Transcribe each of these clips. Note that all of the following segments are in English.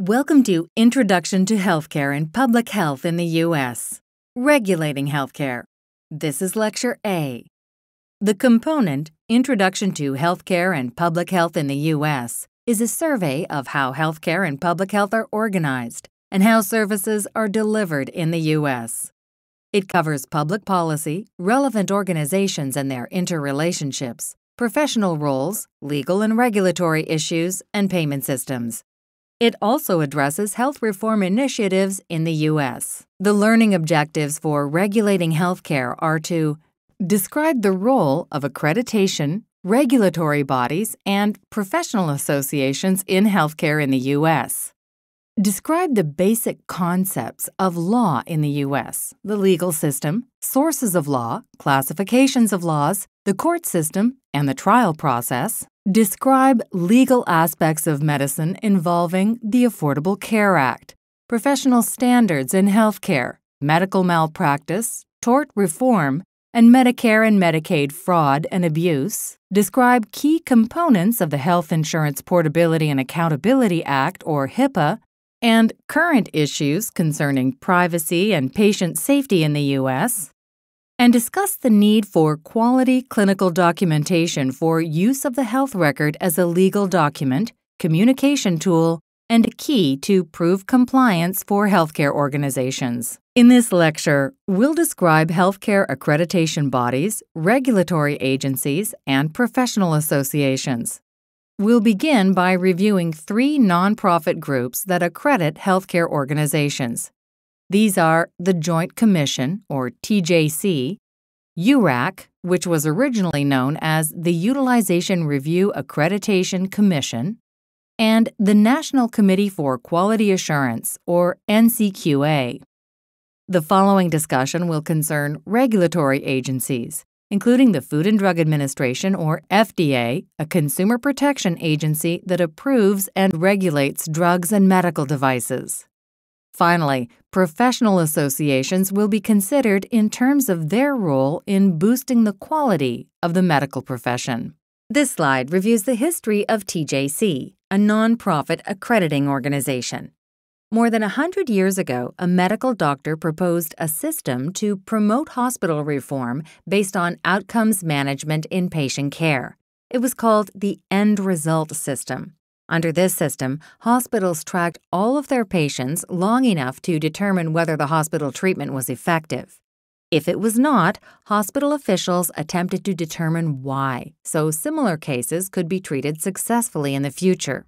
Welcome to Introduction to Healthcare and Public Health in the U.S. Regulating Healthcare. This is Lecture A. The component, Introduction to Healthcare and Public Health in the U.S., is a survey of how healthcare and public health are organized and how services are delivered in the U.S. It covers public policy, relevant organizations and their interrelationships, professional roles, legal and regulatory issues, and payment systems. It also addresses health reform initiatives in the U.S. The learning objectives for regulating healthcare are to describe the role of accreditation, regulatory bodies, and professional associations in healthcare in the U.S. Describe the basic concepts of law in the U.S., the legal system, sources of law, classifications of laws, the court system, and the trial process, Describe legal aspects of medicine involving the Affordable Care Act, professional standards in healthcare, medical malpractice, tort reform, and Medicare and Medicaid fraud and abuse, describe key components of the Health Insurance Portability and Accountability Act, or HIPAA, and current issues concerning privacy and patient safety in the U.S., and discuss the need for quality clinical documentation for use of the health record as a legal document, communication tool, and a key to prove compliance for healthcare organizations. In this lecture, we'll describe healthcare accreditation bodies, regulatory agencies, and professional associations. We'll begin by reviewing three nonprofit groups that accredit healthcare organizations these are the Joint Commission, or TJC, URAC, which was originally known as the Utilization Review Accreditation Commission, and the National Committee for Quality Assurance, or NCQA. The following discussion will concern regulatory agencies, including the Food and Drug Administration, or FDA, a consumer protection agency that approves and regulates drugs and medical devices. Finally, professional associations will be considered in terms of their role in boosting the quality of the medical profession. This slide reviews the history of TJC, a nonprofit accrediting organization. More than 100 years ago, a medical doctor proposed a system to promote hospital reform based on outcomes management in patient care. It was called the end result system. Under this system, hospitals tracked all of their patients long enough to determine whether the hospital treatment was effective. If it was not, hospital officials attempted to determine why, so similar cases could be treated successfully in the future.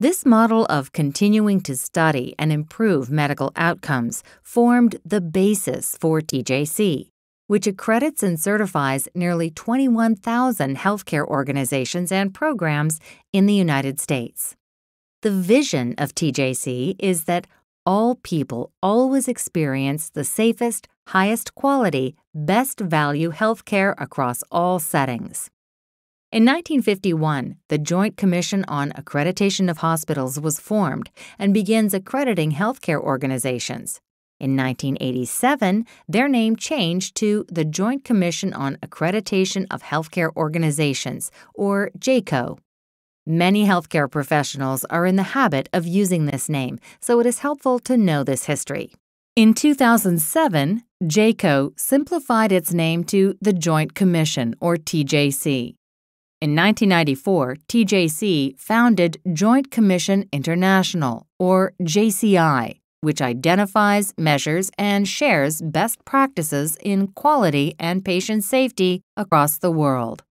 This model of continuing to study and improve medical outcomes formed the basis for TJC which accredits and certifies nearly 21,000 healthcare organizations and programs in the United States. The vision of TJC is that all people always experience the safest, highest quality, best value healthcare across all settings. In 1951, the Joint Commission on Accreditation of Hospitals was formed and begins accrediting healthcare organizations. In 1987, their name changed to the Joint Commission on Accreditation of Healthcare Organizations, or JCO. Many healthcare professionals are in the habit of using this name, so it is helpful to know this history. In 2007, JCO simplified its name to the Joint Commission, or TJC. In 1994, TJC founded Joint Commission International, or JCI, which identifies, measures, and shares best practices in quality and patient safety across the world.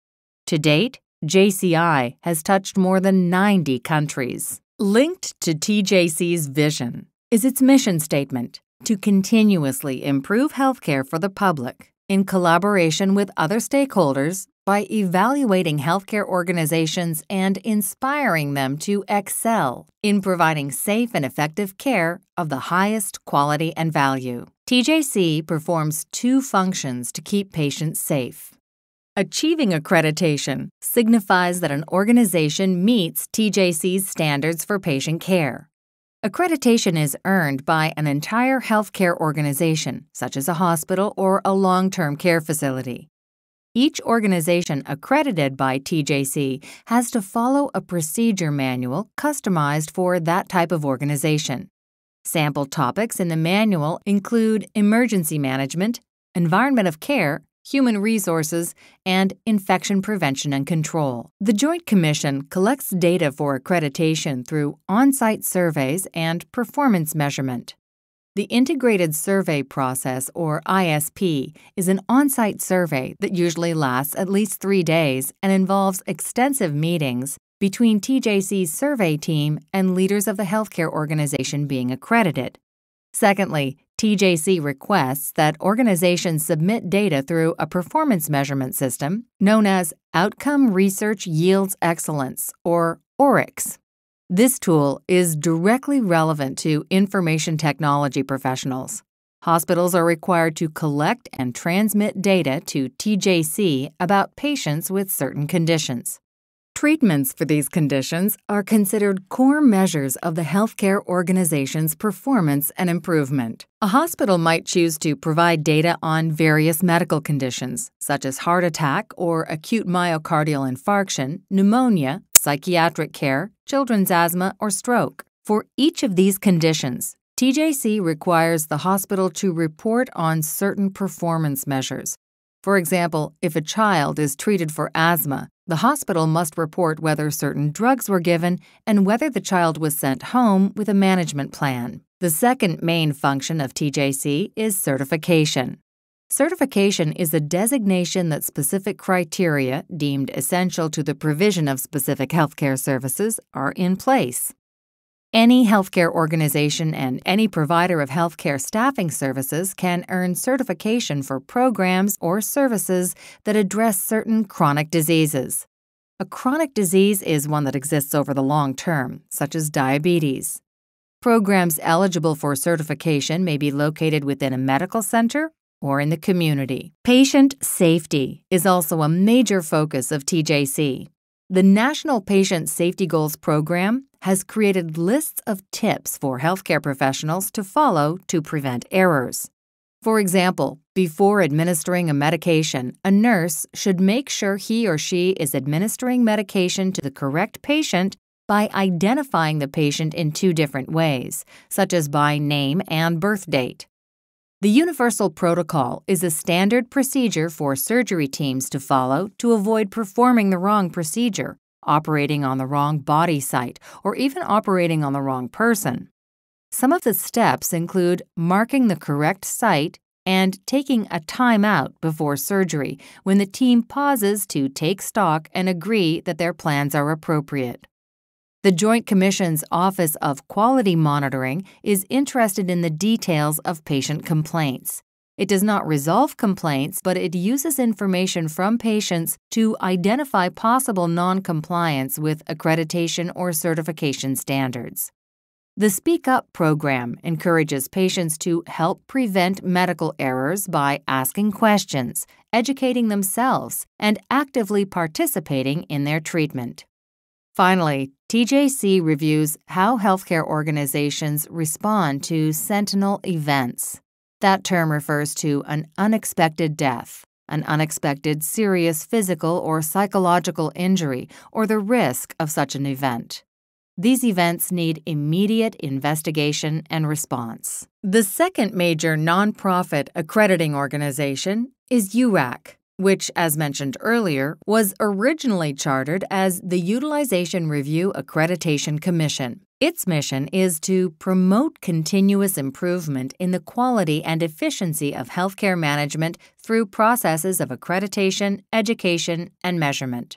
To date, JCI has touched more than 90 countries. Linked to TJC's vision is its mission statement to continuously improve healthcare for the public in collaboration with other stakeholders by evaluating healthcare organizations and inspiring them to excel in providing safe and effective care of the highest quality and value. TJC performs two functions to keep patients safe. Achieving accreditation signifies that an organization meets TJC's standards for patient care. Accreditation is earned by an entire healthcare organization, such as a hospital or a long term care facility. Each organization accredited by TJC has to follow a procedure manual customized for that type of organization. Sample topics in the manual include emergency management, environment of care, human resources, and infection prevention and control. The Joint Commission collects data for accreditation through on site surveys and performance measurement. The Integrated Survey Process, or ISP, is an on site survey that usually lasts at least three days and involves extensive meetings between TJC's survey team and leaders of the healthcare organization being accredited. Secondly, TJC requests that organizations submit data through a performance measurement system known as Outcome Research Yields Excellence, or ORIX. This tool is directly relevant to information technology professionals. Hospitals are required to collect and transmit data to TJC about patients with certain conditions. Treatments for these conditions are considered core measures of the healthcare organization's performance and improvement. A hospital might choose to provide data on various medical conditions, such as heart attack or acute myocardial infarction, pneumonia, psychiatric care, children's asthma, or stroke. For each of these conditions, TJC requires the hospital to report on certain performance measures, for example, if a child is treated for asthma, the hospital must report whether certain drugs were given and whether the child was sent home with a management plan. The second main function of TJC is certification. Certification is a designation that specific criteria deemed essential to the provision of specific healthcare services are in place. Any healthcare organization and any provider of healthcare staffing services can earn certification for programs or services that address certain chronic diseases. A chronic disease is one that exists over the long term, such as diabetes. Programs eligible for certification may be located within a medical center or in the community. Patient safety is also a major focus of TJC. The National Patient Safety Goals Program has created lists of tips for healthcare professionals to follow to prevent errors. For example, before administering a medication, a nurse should make sure he or she is administering medication to the correct patient by identifying the patient in two different ways, such as by name and birth date. The Universal Protocol is a standard procedure for surgery teams to follow to avoid performing the wrong procedure, operating on the wrong body site, or even operating on the wrong person. Some of the steps include marking the correct site and taking a time out before surgery when the team pauses to take stock and agree that their plans are appropriate. The Joint Commission's Office of Quality Monitoring is interested in the details of patient complaints. It does not resolve complaints, but it uses information from patients to identify possible noncompliance with accreditation or certification standards. The Speak Up program encourages patients to help prevent medical errors by asking questions, educating themselves, and actively participating in their treatment. Finally, TJC reviews how healthcare organizations respond to sentinel events. That term refers to an unexpected death, an unexpected serious physical or psychological injury, or the risk of such an event. These events need immediate investigation and response. The second major nonprofit accrediting organization is URAC, which, as mentioned earlier, was originally chartered as the Utilization Review Accreditation Commission. Its mission is to promote continuous improvement in the quality and efficiency of healthcare management through processes of accreditation, education, and measurement.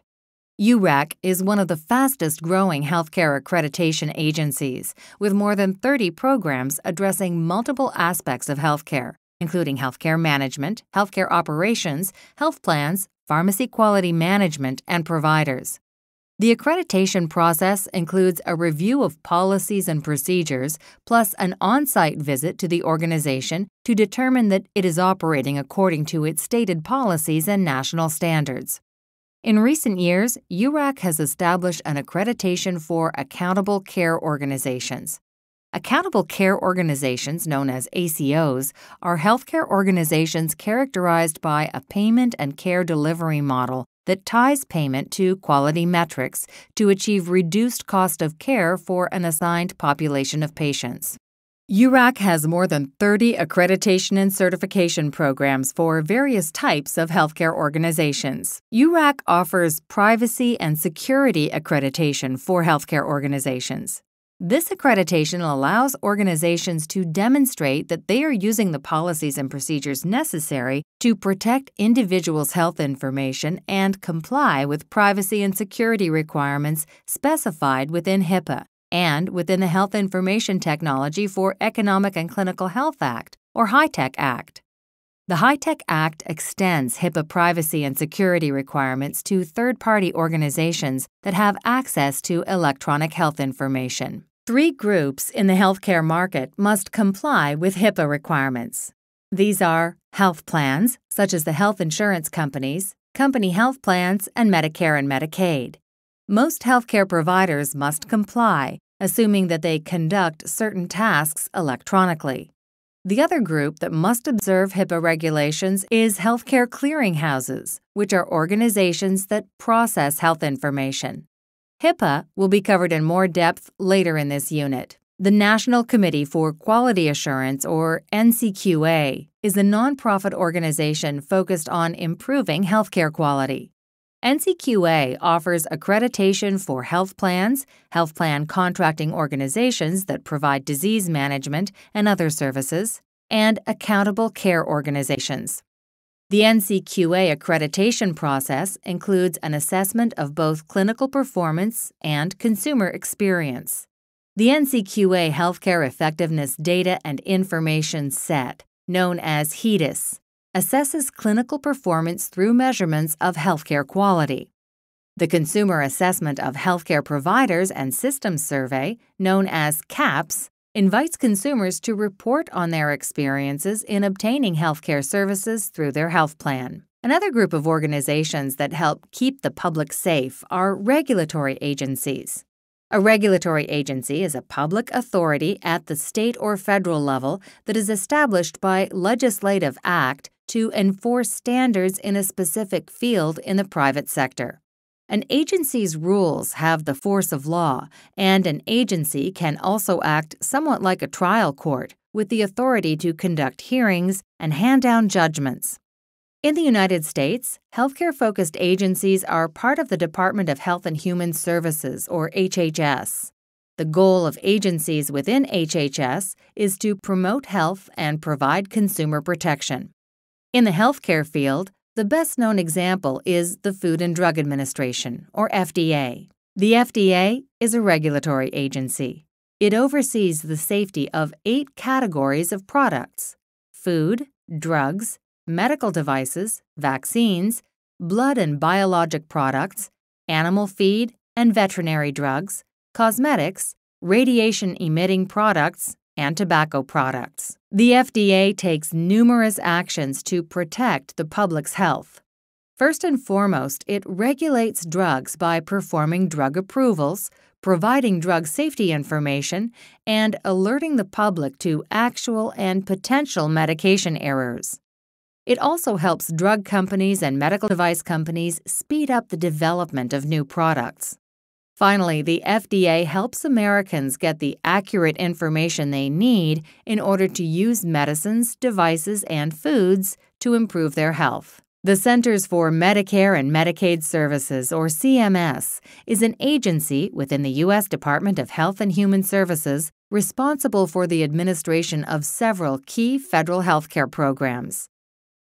URAC is one of the fastest growing healthcare accreditation agencies, with more than 30 programs addressing multiple aspects of healthcare, including healthcare management, healthcare operations, health plans, pharmacy quality management, and providers. The accreditation process includes a review of policies and procedures, plus an on site visit to the organization to determine that it is operating according to its stated policies and national standards. In recent years, URAC has established an accreditation for accountable care organizations. Accountable care organizations, known as ACOs, are healthcare organizations characterized by a payment and care delivery model that ties payment to quality metrics to achieve reduced cost of care for an assigned population of patients. URAC has more than 30 accreditation and certification programs for various types of healthcare organizations. URAC offers privacy and security accreditation for healthcare organizations. This accreditation allows organizations to demonstrate that they are using the policies and procedures necessary to protect individuals' health information and comply with privacy and security requirements specified within HIPAA and within the Health Information Technology for Economic and Clinical Health Act, or HITECH Act. The HITECH Act extends HIPAA privacy and security requirements to third party organizations that have access to electronic health information. Three groups in the healthcare market must comply with HIPAA requirements. These are health plans, such as the health insurance companies, company health plans, and Medicare and Medicaid. Most healthcare providers must comply, assuming that they conduct certain tasks electronically. The other group that must observe HIPAA regulations is healthcare clearinghouses, which are organizations that process health information. HIPAA will be covered in more depth later in this unit. The National Committee for Quality Assurance, or NCQA, is a nonprofit organization focused on improving healthcare quality. NCQA offers accreditation for health plans, health plan contracting organizations that provide disease management and other services, and accountable care organizations. The NCQA accreditation process includes an assessment of both clinical performance and consumer experience. The NCQA Healthcare Effectiveness Data and Information Set, known as HEDIS, assesses clinical performance through measurements of healthcare quality. The Consumer Assessment of Healthcare Providers and Systems Survey, known as CAPS, invites consumers to report on their experiences in obtaining healthcare services through their health plan. Another group of organizations that help keep the public safe are regulatory agencies. A regulatory agency is a public authority at the state or federal level that is established by legislative act to enforce standards in a specific field in the private sector. An agency's rules have the force of law, and an agency can also act somewhat like a trial court, with the authority to conduct hearings and hand down judgments. In the United States, healthcare focused agencies are part of the Department of Health and Human Services, or HHS. The goal of agencies within HHS is to promote health and provide consumer protection. In the healthcare field, the best known example is the Food and Drug Administration, or FDA. The FDA is a regulatory agency. It oversees the safety of eight categories of products food, drugs, medical devices, vaccines, blood and biologic products, animal feed and veterinary drugs, cosmetics, radiation emitting products, and tobacco products. The FDA takes numerous actions to protect the public's health. First and foremost, it regulates drugs by performing drug approvals, providing drug safety information, and alerting the public to actual and potential medication errors. It also helps drug companies and medical device companies speed up the development of new products. Finally, the FDA helps Americans get the accurate information they need in order to use medicines, devices, and foods to improve their health. The Centers for Medicare and Medicaid Services, or CMS, is an agency within the U.S. Department of Health and Human Services responsible for the administration of several key federal healthcare programs.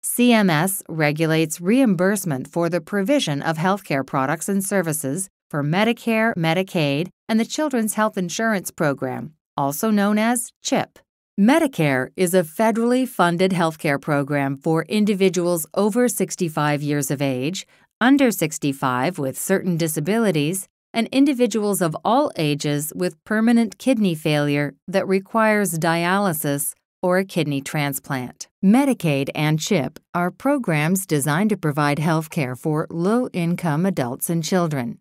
CMS regulates reimbursement for the provision of healthcare products and services for Medicare, Medicaid, and the Children's Health Insurance Program, also known as CHIP. Medicare is a federally funded healthcare program for individuals over 65 years of age, under 65 with certain disabilities, and individuals of all ages with permanent kidney failure that requires dialysis or a kidney transplant. Medicaid and CHIP are programs designed to provide health care for low income adults and children.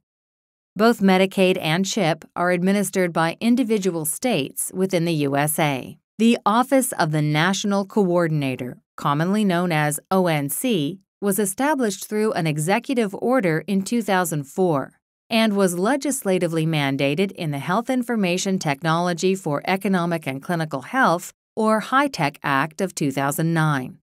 Both Medicaid and CHIP are administered by individual states within the USA. The Office of the National Coordinator, commonly known as ONC, was established through an executive order in 2004 and was legislatively mandated in the Health Information Technology for Economic and Clinical Health, or HITECH Act of 2009.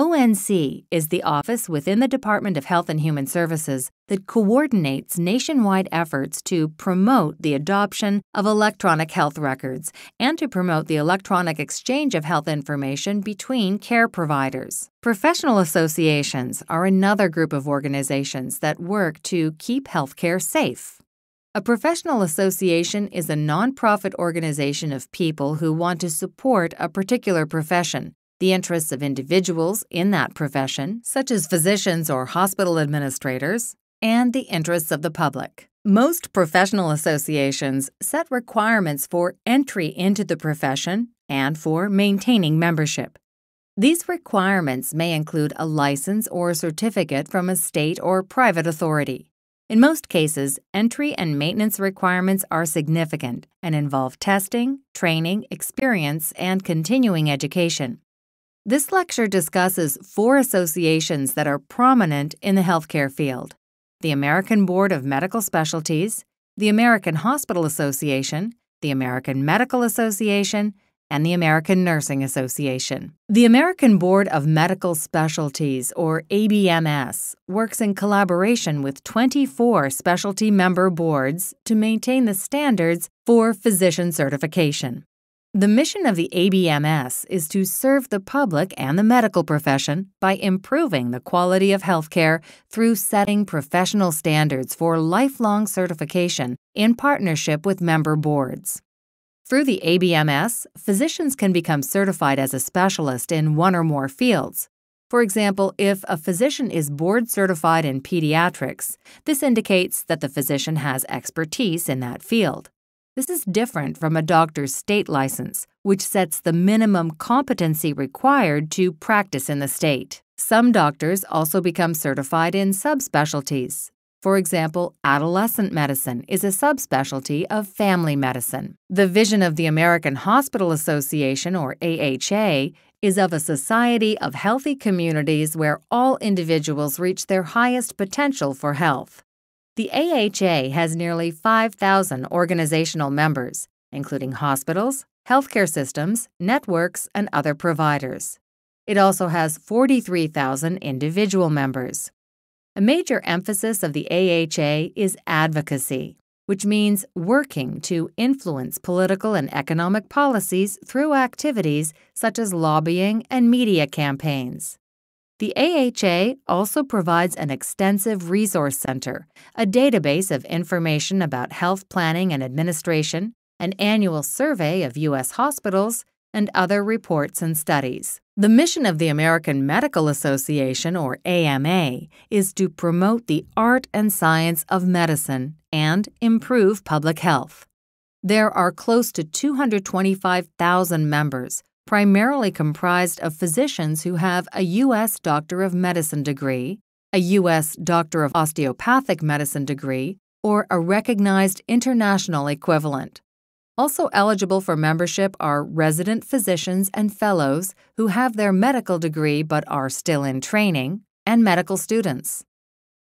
ONC is the office within the Department of Health and Human Services that coordinates nationwide efforts to promote the adoption of electronic health records and to promote the electronic exchange of health information between care providers. Professional associations are another group of organizations that work to keep healthcare safe. A professional association is a nonprofit organization of people who want to support a particular profession the interests of individuals in that profession, such as physicians or hospital administrators, and the interests of the public. Most professional associations set requirements for entry into the profession and for maintaining membership. These requirements may include a license or certificate from a state or private authority. In most cases, entry and maintenance requirements are significant and involve testing, training, experience, and continuing education. This lecture discusses four associations that are prominent in the healthcare field the American Board of Medical Specialties, the American Hospital Association, the American Medical Association, and the American Nursing Association. The American Board of Medical Specialties, or ABMS, works in collaboration with 24 specialty member boards to maintain the standards for physician certification. The mission of the ABMS is to serve the public and the medical profession by improving the quality of healthcare through setting professional standards for lifelong certification in partnership with member boards. Through the ABMS, physicians can become certified as a specialist in one or more fields. For example, if a physician is board certified in pediatrics, this indicates that the physician has expertise in that field. This is different from a doctor's state license, which sets the minimum competency required to practice in the state. Some doctors also become certified in subspecialties. For example, adolescent medicine is a subspecialty of family medicine. The vision of the American Hospital Association, or AHA, is of a society of healthy communities where all individuals reach their highest potential for health. The AHA has nearly 5,000 organizational members, including hospitals, healthcare systems, networks, and other providers. It also has 43,000 individual members. A major emphasis of the AHA is advocacy, which means working to influence political and economic policies through activities such as lobbying and media campaigns. The AHA also provides an extensive resource center, a database of information about health planning and administration, an annual survey of U.S. hospitals, and other reports and studies. The mission of the American Medical Association, or AMA, is to promote the art and science of medicine and improve public health. There are close to 225,000 members, primarily comprised of physicians who have a U.S. Doctor of Medicine degree, a U.S. Doctor of Osteopathic Medicine degree, or a recognized international equivalent. Also eligible for membership are resident physicians and fellows who have their medical degree but are still in training, and medical students.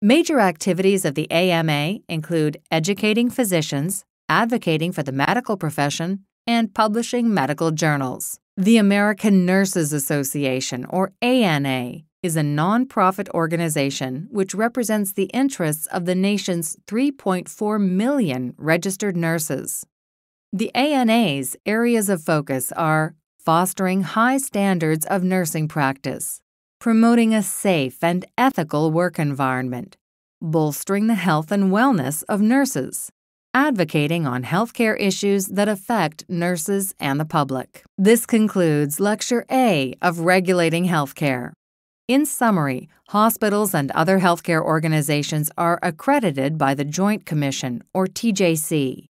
Major activities of the AMA include educating physicians, advocating for the medical profession, and publishing medical journals. The American Nurses Association, or ANA, is a nonprofit organization which represents the interests of the nation's 3.4 million registered nurses. The ANA's areas of focus are fostering high standards of nursing practice, promoting a safe and ethical work environment, bolstering the health and wellness of nurses, advocating on healthcare issues that affect nurses and the public. This concludes Lecture A of Regulating Healthcare. In summary, hospitals and other healthcare organizations are accredited by the Joint Commission, or TJC.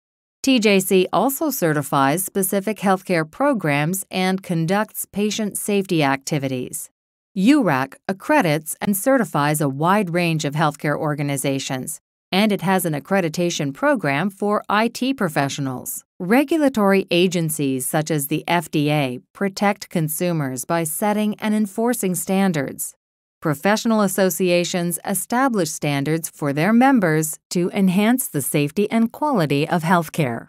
TJC also certifies specific healthcare programs and conducts patient safety activities. URAC accredits and certifies a wide range of healthcare organizations, and it has an accreditation program for IT professionals. Regulatory agencies such as the FDA protect consumers by setting and enforcing standards. Professional associations establish standards for their members to enhance the safety and quality of healthcare.